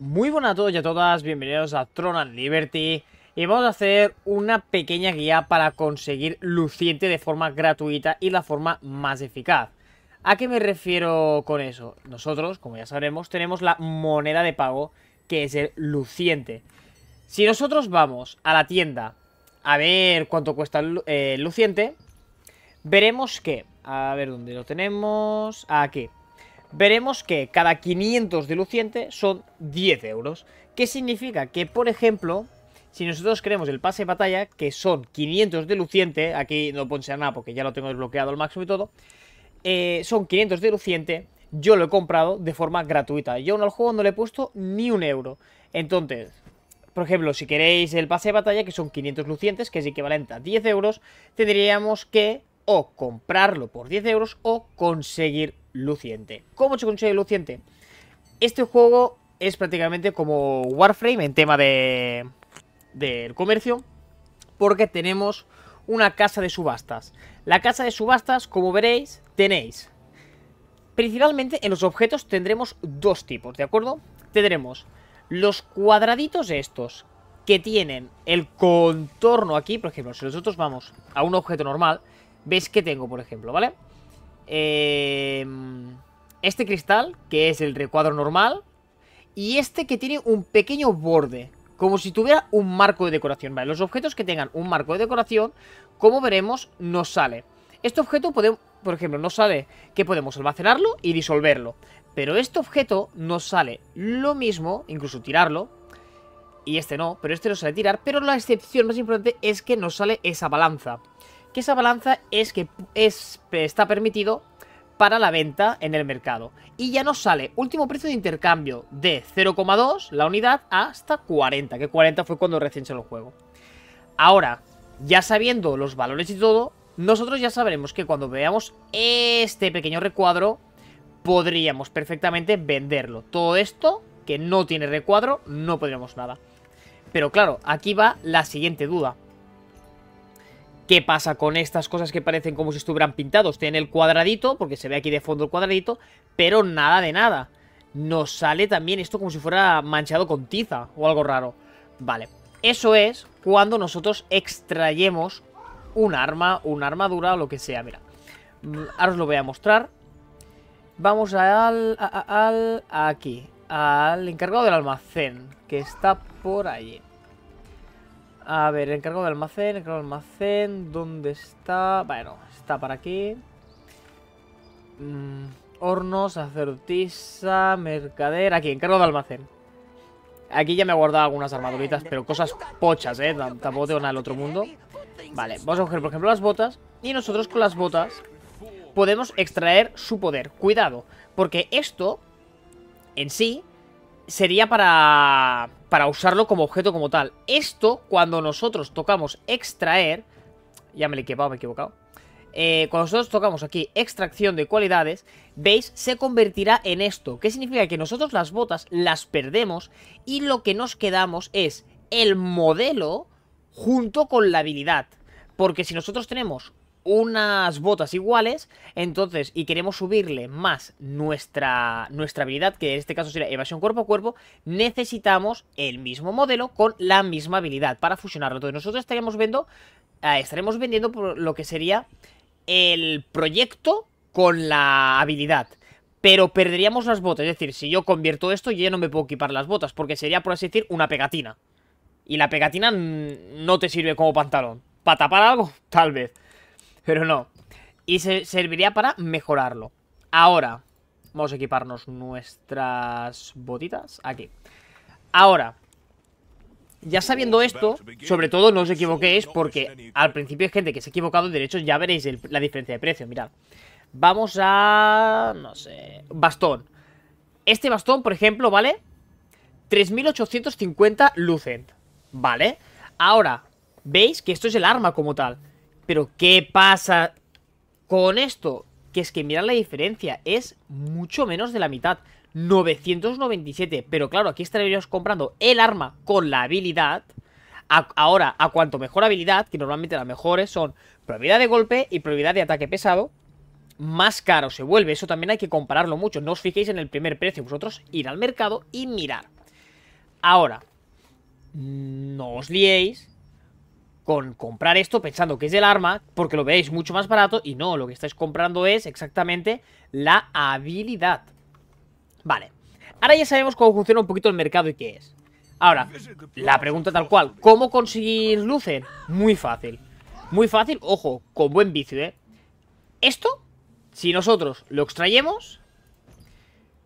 Muy buenas a todos y a todas, bienvenidos a Tron and Liberty Y vamos a hacer una pequeña guía para conseguir Luciente de forma gratuita y la forma más eficaz ¿A qué me refiero con eso? Nosotros, como ya sabremos, tenemos la moneda de pago que es el Luciente Si nosotros vamos a la tienda a ver cuánto cuesta el eh, Luciente Veremos que, a ver dónde lo tenemos, aquí veremos que cada 500 de luciente son 10 euros. ¿Qué significa? Que, por ejemplo, si nosotros queremos el pase de batalla, que son 500 de luciente, aquí no ponse nada porque ya lo tengo desbloqueado al máximo y todo, eh, son 500 de luciente, yo lo he comprado de forma gratuita. Yo al juego no le he puesto ni un euro. Entonces, por ejemplo, si queréis el pase de batalla, que son 500 lucientes, que es equivalente a 10 euros, tendríamos que o comprarlo por 10 euros o conseguir Luciente. ¿Cómo se consigue Luciente? Este juego es prácticamente como Warframe en tema de del comercio porque tenemos una casa de subastas. La casa de subastas, como veréis, tenéis principalmente en los objetos tendremos dos tipos, ¿de acuerdo? Tendremos los cuadraditos estos que tienen el contorno aquí, por ejemplo, si nosotros vamos a un objeto normal, ves que tengo, por ejemplo, vale? Em, este cristal, que es el recuadro normal, y este que tiene un pequeño borde, como si tuviera un marco de decoración, ¿vale? Los objetos que tengan un marco de decoración, como veremos, no sale. Este objeto, podemos, por ejemplo, nos sale que podemos almacenarlo y disolverlo. Pero este objeto nos sale lo mismo, incluso tirarlo, y este no, pero este no sale tirar, pero la excepción más importante es que nos sale esa balanza que esa balanza es que es, está permitido para la venta en el mercado. Y ya nos sale último precio de intercambio de 0,2 la unidad hasta 40, que 40 fue cuando recién se lo juego. Ahora, ya sabiendo los valores y todo, nosotros ya sabremos que cuando veamos este pequeño recuadro, podríamos perfectamente venderlo. Todo esto, que no tiene recuadro, no podríamos nada. Pero claro, aquí va la siguiente duda. ¿Qué pasa con estas cosas que parecen como si estuvieran pintados? Tienen el cuadradito, porque se ve aquí de fondo el cuadradito, pero nada de nada. Nos sale también esto como si fuera manchado con tiza o algo raro. Vale, eso es cuando nosotros extrayemos un arma, una armadura o lo que sea. Mira, mm, ahora os lo voy a mostrar. Vamos al, al, al aquí, al encargado del almacén, que está por allí. A ver, encargo de almacén, encargo de almacén. ¿Dónde está? Bueno, está para aquí. Mm, hornos, horno, sacerdotisa, mercader. Aquí, encargo de almacén. Aquí ya me he guardado algunas armaduritas, pero cosas pochas, ¿eh? Tampoco tengo nada del otro mundo. Vale, vamos a coger, por ejemplo, las botas. Y nosotros con las botas podemos extraer su poder. Cuidado, porque esto en sí sería para para usarlo como objeto como tal. Esto, cuando nosotros tocamos extraer, ya me he equivocado, me equivocado. Eh, cuando nosotros tocamos aquí extracción de cualidades, veis, se convertirá en esto. ¿Qué significa? Que nosotros las botas las perdemos y lo que nos quedamos es el modelo junto con la habilidad. Porque si nosotros tenemos unas botas iguales, entonces, y queremos subirle más nuestra, nuestra habilidad, que en este caso sería evasión cuerpo a cuerpo, necesitamos el mismo modelo con la misma habilidad para fusionarlo. Entonces, nosotros estaríamos viendo, eh, estaremos vendiendo por lo que sería el proyecto con la habilidad. Pero perderíamos las botas, es decir, si yo convierto esto, ya no me puedo equipar las botas, porque sería, por así decir, una pegatina. Y la pegatina no te sirve como pantalón. ¿Para tapar algo? Tal vez. Pero no. Y se serviría para mejorarlo. Ahora, vamos a equiparnos nuestras botitas aquí. Ahora, ya sabiendo oh, esto, sobre todo no os equivoquéis porque al principio hay gente que se ha equivocado, de hecho ya veréis la diferencia de precio, mirad. Vamos a... no sé... Bastón. Este bastón, por ejemplo, ¿vale? 3.850 lucent, ¿vale? Ahora, veis que esto es el arma como tal. Pero ¿qué pasa con esto? Que es que mirad la diferencia, es mucho menos de la mitad. 997, pero claro, aquí estaríamos comprando el arma con la habilidad. ahora, a cuanto mejor habilidad, que normalmente las mejores son probabilidad de golpe y probabilidad de ataque pesado, más caro se vuelve. Eso también hay que compararlo mucho. No os fijéis en el primer precio. Vosotros ir al mercado y mirar. Ahora, no os liéis con comprar esto pensando que es el arma, porque lo veis mucho más barato y no, lo que estáis comprando es exactamente la habilidad. Vale, ahora ya sabemos cómo funciona un poquito el mercado y qué es. Ahora, la pregunta tal cual, ¿cómo conseguir luces? Muy fácil, muy fácil, ojo, con buen vicio, ¿eh? Esto, si nosotros lo extrayemos,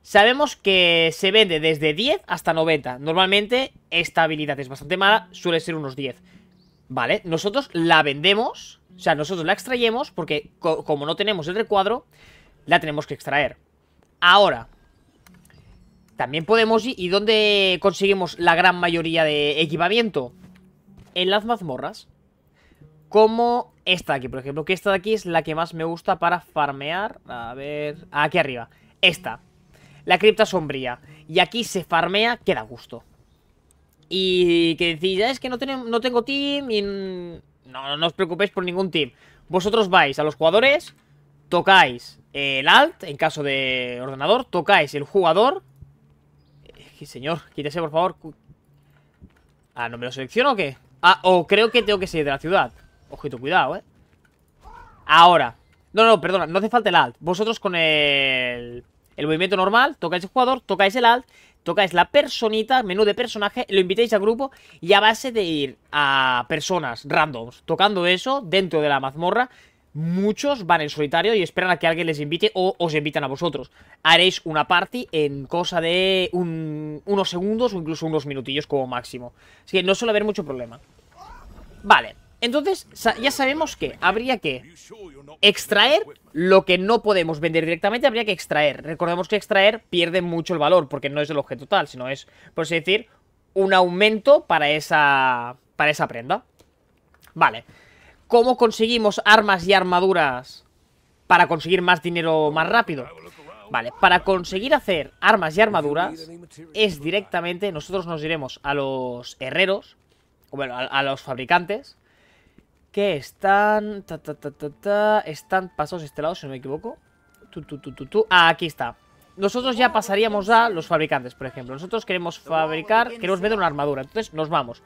Sabemos que se vende desde 10 hasta 90. Normalmente esta habilidad es bastante mala, suele ser unos 10. ¿vale? Nosotros la vendemos, o sea, nosotros la extraemos porque como no tenemos el recuadro, la tenemos que extraer. Ahora, también podemos ir, ¿y dónde conseguimos la gran mayoría de equipamiento? En las mazmorras. Como esta de aquí, por ejemplo, que esta de aquí es la que más me gusta para farmear. A ver, aquí arriba. Esta, la cripta sombría. Y aquí se farmea queda da gusto y que decís, ya es que no, tenemos, no tengo team y no, no os preocupéis por ningún team. Vosotros vais a los jugadores, tocáis el alt, en caso de ordenador, tocáis el jugador. señor, quítese por favor. Ah, ¿no me lo selecciono o qué? Ah, o creo que tengo que salir de la ciudad. Ojito, cuidado, eh. Ahora. No, no, perdona, no hace falta el alt. Vosotros con el, el movimiento normal, tocáis el jugador, tocáis el alt tocáis la personita, menú de personaje, lo invitéis a grupo y a base de ir a personas randoms tocando eso dentro de la mazmorra, muchos van en solitario y esperan a que alguien les invite o os invitan a vosotros. Haréis una party en cosa de unos segundos o incluso unos minutillos como máximo. Así que no suele haber mucho problema. Vale. Entonces, ya sabemos que habría que extraer lo que no podemos vender directamente, habría que extraer. Recordemos que extraer pierde mucho el valor, porque no es el objeto tal, sino es, por así decir, un aumento para esa, para esa prenda. Vale. ¿Cómo conseguimos armas y armaduras para conseguir más dinero más rápido? Vale, para conseguir hacer armas y armaduras es directamente, nosotros nos iremos a los herreros, o bueno, a los fabricantes, que están... están pasados este lado, si no me equivoco. ah, aquí está. Nosotros ya pasaríamos a los fabricantes, por ejemplo. Nosotros queremos fabricar, queremos vender una armadura. Entonces nos vamos.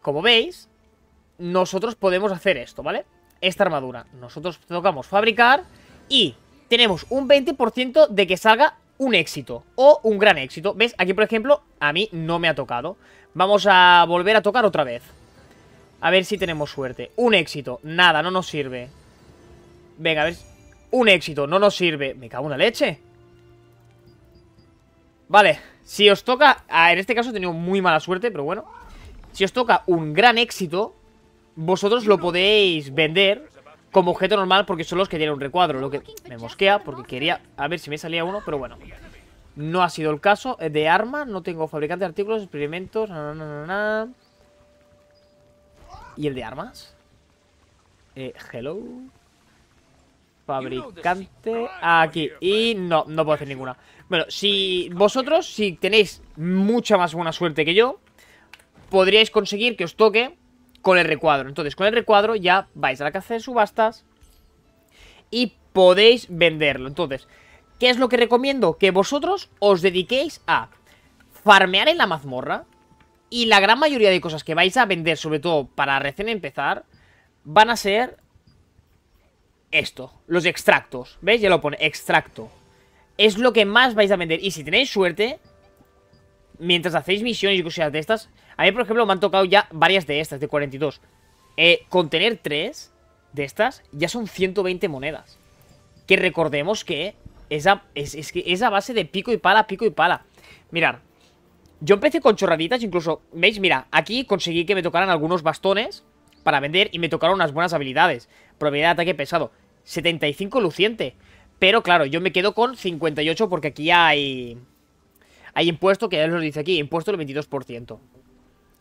Como veis, nosotros podemos hacer esto, ¿vale? Esta armadura. Nosotros tocamos fabricar y tenemos un 20% de que salga un éxito o un gran éxito. ¿Ves? Aquí, por ejemplo, a mí no me ha tocado. Vamos a volver a tocar otra vez. A ver si tenemos suerte. Un éxito. Nada, no nos sirve. Venga, a ver. Un éxito, no nos sirve. Me cago en la leche. Vale, si os toca... Ah, en este caso he tenido muy mala suerte, pero bueno. Si os toca un gran éxito, vosotros lo podéis vender como objeto normal porque son los que tienen un recuadro. Lo que me mosquea porque quería... A ver si me salía uno, pero bueno. No ha sido el caso. Eh, de arma, no tengo fabricante de artículos, experimentos... Na, ¿Y el de armas? Eh, hello. Fabricante. Ah, aquí. Y no, no puedo hacer ninguna. Bueno, si vosotros, si tenéis mucha más buena suerte que yo, podríais conseguir que os toque con el recuadro. Entonces, con el recuadro ya vais a la casa de subastas y podéis venderlo. Entonces, ¿qué es lo que recomiendo? Que vosotros os dediquéis a farmear en la mazmorra. Y la gran mayoría de cosas que vais a vender, sobre todo para recién empezar, van a ser esto, los extractos. ¿Veis? Ya lo pone, extracto. Es lo que más vais a vender. Y si tenéis suerte, mientras hacéis misiones y cosas de estas... A mí, por ejemplo, me han tocado ya varias de estas, de 42. Eh, con tener tres de estas, ya son 120 monedas. Que recordemos que esa, es, que esa base de pico y pala, pico y pala. Mirad, yo empecé con chorraditas, incluso, ¿veis? Mira, aquí conseguí que me tocaran algunos bastones para vender y me tocaron unas buenas habilidades. Probabilidad de ataque pesado, 75 luciente. Pero claro, yo me quedo con 58 porque aquí hay... Hay impuesto, que ya os lo dice aquí, impuesto del 22%.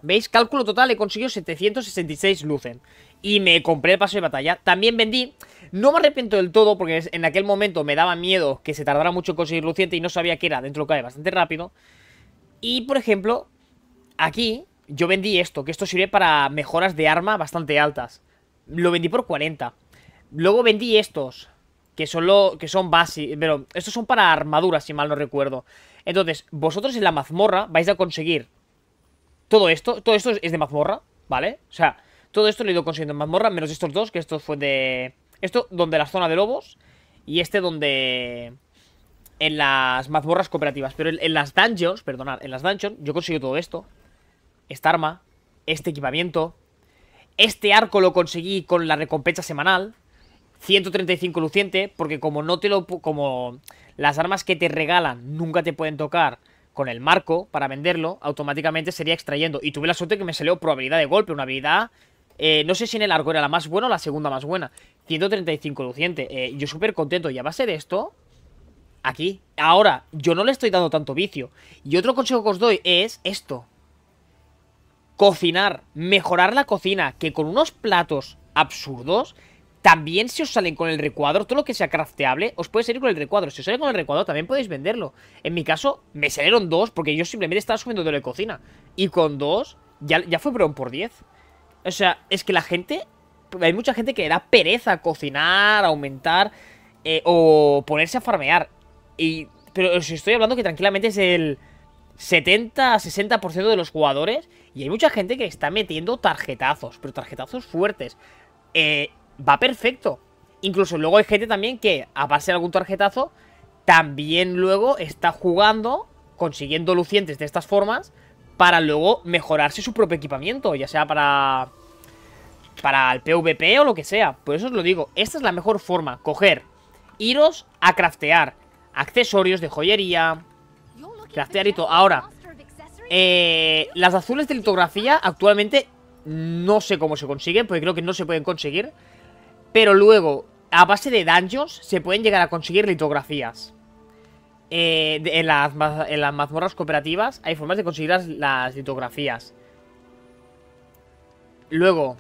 ¿Veis? Cálculo total, he conseguido 766 lucen. Y me compré el paso de batalla. También vendí. No me arrepiento del todo porque en aquel momento me daba miedo que se tardara mucho en conseguir luciente y no sabía qué era dentro Cae lo bastante rápido. Y, por ejemplo, aquí yo vendí esto, que esto sirve para mejoras de arma bastante altas. Lo vendí por 40. Luego vendí estos, que son, lo, que son pero estos son para armaduras, si mal no recuerdo. Entonces, vosotros en la mazmorra vais a conseguir todo esto. Todo esto es de mazmorra, ¿vale? O sea, todo esto lo he ido consiguiendo en mazmorra, menos estos dos, que esto fue de... Esto donde la zona de lobos y este donde en las mazmorras cooperativas. Pero en, las dungeons, perdonad, en las dungeons yo consigo todo esto. Esta arma, este equipamiento, este arco lo conseguí con la recompensa semanal. 135 luciente, porque como no te lo... Como las armas que te regalan nunca te pueden tocar con el marco para venderlo, automáticamente sería extrayendo. Y tuve la suerte que me salió probabilidad de golpe, una habilidad... Eh, no sé si en el arco era la más buena o la segunda más buena. 135 luciente. Eh, yo súper contento. Y a base de esto, aquí. Ahora, yo no le estoy dando tanto vicio. Y otro consejo que os doy es esto. Cocinar, mejorar la cocina, que con unos platos absurdos, también si os salen con el recuadro, todo lo que sea crafteable, os puede salir con el recuadro. Si os sale con el recuadro, también podéis venderlo. En mi caso, me salieron dos, porque yo simplemente estaba subiendo de la cocina. Y con dos, ya, ya fue bron por 10. O sea, es que la gente... Hay mucha gente que le da pereza cocinar, aumentar eh, o ponerse a farmear pero os estoy hablando que tranquilamente es el 70-60% de los jugadores. Y hay mucha gente que está metiendo tarjetazos, pero tarjetazos fuertes. Eh, va perfecto. Incluso luego hay gente también que, a base de algún tarjetazo, también luego está jugando, consiguiendo lucientes de estas formas, para luego mejorarse su propio equipamiento, ya sea para para el PvP o lo que sea. Por eso os lo digo, esta es la mejor forma, coger, iros a craftear, accesorios de joyería, craftear Ahora, eh, las azules de litografía actualmente no sé cómo se consiguen, porque creo que no se pueden conseguir. Pero luego, a base de dungeons se pueden llegar a conseguir litografías. Eh, en, las, en, las, mazmorras cooperativas hay formas de conseguir las litografías. Luego,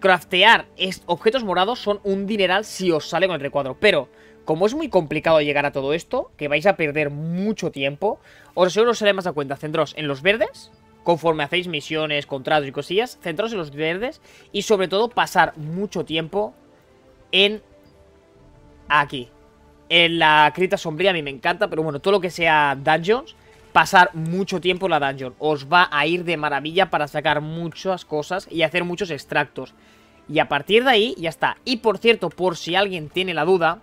craftear objetos morados son un dineral si os sale con el recuadro. Pero como es muy complicado llegar a todo esto, que vais a perder mucho tiempo, os seguro que os más a cuenta centros en los verdes, conforme hacéis misiones, contratos y cosillas, centros en los verdes y sobre todo pasar mucho tiempo en aquí. En la cripta sombría a mí me encanta, pero bueno, todo lo que sea dungeons, pasar mucho tiempo en la dungeon. Os va a ir de maravilla para sacar muchas cosas y hacer muchos extractos. Y a partir de ahí, ya está. Y por cierto, por si alguien tiene la duda,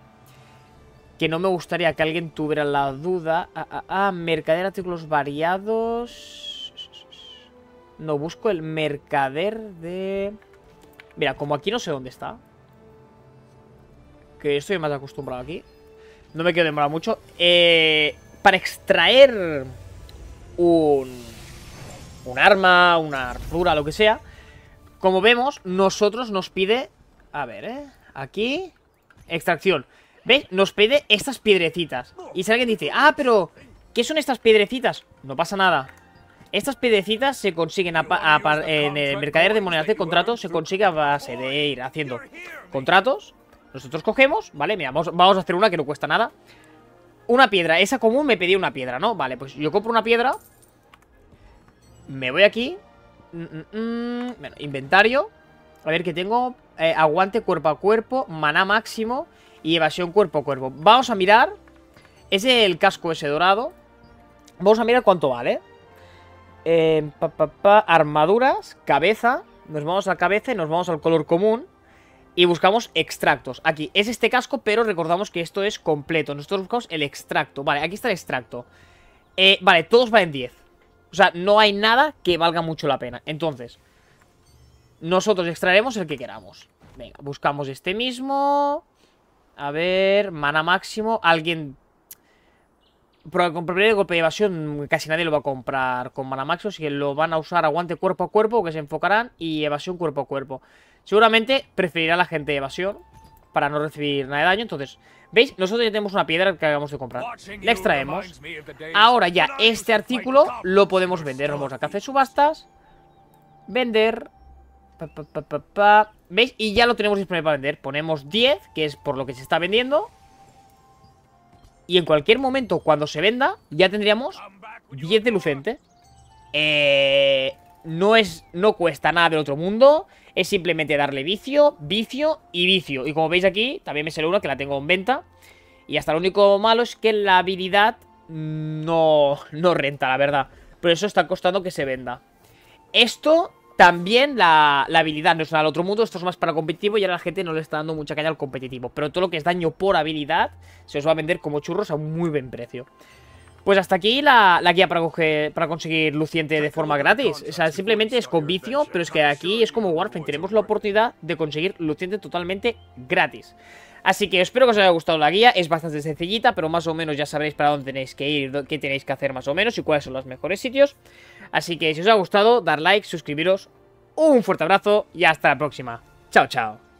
que no me gustaría que alguien tuviera la duda. Ah, ah, ah, mercader artículos variados. No, busco el mercader de... Mira, como aquí no sé dónde está. Que estoy más acostumbrado aquí. No me quedo demorado mucho. Eh, para extraer un... Un arma, una armadura, lo que sea. Como vemos, nosotros nos pide... A ver, ¿eh? Aquí... Extracción. ¿Ves? Nos pide estas piedrecitas. Y si alguien dice, ah, pero, ¿qué son estas piedrecitas? No pasa nada. Estas piedrecitas se consiguen en el mercader de monedas de contrato, se consigue a base de ir haciendo contratos. Nosotros cogemos, ¿vale? Mira, vamos, a hacer una que no cuesta nada. Una piedra, esa común me pedía una piedra, ¿no? Vale, pues yo compro una piedra. Me voy aquí. Mm, mm, mm, bueno, inventario. A ver qué tengo. Eh, aguante cuerpo a cuerpo, maná máximo y evasión cuerpo a cuerpo. Vamos a mirar. Es el casco ese dorado. Vamos a mirar cuánto vale. Eh, armaduras, cabeza. Nos vamos a la cabeza y nos vamos al color común. Y buscamos extractos. Aquí es este casco, pero recordamos que esto es completo. Nosotros buscamos el extracto. Vale, aquí está el extracto. Eh, vale, todos en 10. O sea, no hay nada que valga mucho la pena. Entonces, nosotros extraeremos el que queramos. Venga, buscamos este mismo. A ver, mana máximo. Alguien... Con primer golpe de evasión casi nadie lo va a comprar con mana máximo, así que lo van a usar aguante cuerpo a cuerpo, que se enfocarán, y evasión cuerpo a cuerpo. Seguramente preferirá la gente evasión para no recibir nada de daño, entonces... ¿Veis? Nosotros ya tenemos una piedra que acabamos de comprar. La extraemos. Ahora ya, este artículo lo podemos vender. Vamos a café subastas. Vender. Pa, pa, pa, ¿Veis? Y ya lo tenemos disponible para vender. Ponemos 10, que es por lo que se está vendiendo. Y en cualquier momento, cuando se venda, ya tendríamos 10 de lucente. Eh, no, es, no cuesta nada del otro mundo. Es simplemente darle vicio, vicio y vicio. Y como veis aquí, también me sale una que la tengo en venta. Y hasta lo único malo es que la habilidad no, no renta, la verdad. pero eso está costando que se venda. Esto también la, habilidad no es al otro mundo, esto es más para competitivo y ahora la gente no le está dando mucha caña al competitivo. Pero todo lo que es daño por habilidad se os va a vender como churros a un muy buen precio. Pues hasta aquí la, guía para, para conseguir luciente de forma gratis. O sea, simplemente es con vicio, pero es que aquí es como Warframe. Tenemos la oportunidad de conseguir luciente totalmente gratis. Así que espero que os haya gustado la guía, es bastante sencillita, pero más o menos ya sabréis para dónde tenéis que ir, qué tenéis que hacer más o menos y cuáles son los mejores sitios. Así que si os ha gustado, dar like, suscribiros, un fuerte abrazo y hasta la próxima. Chao, chao.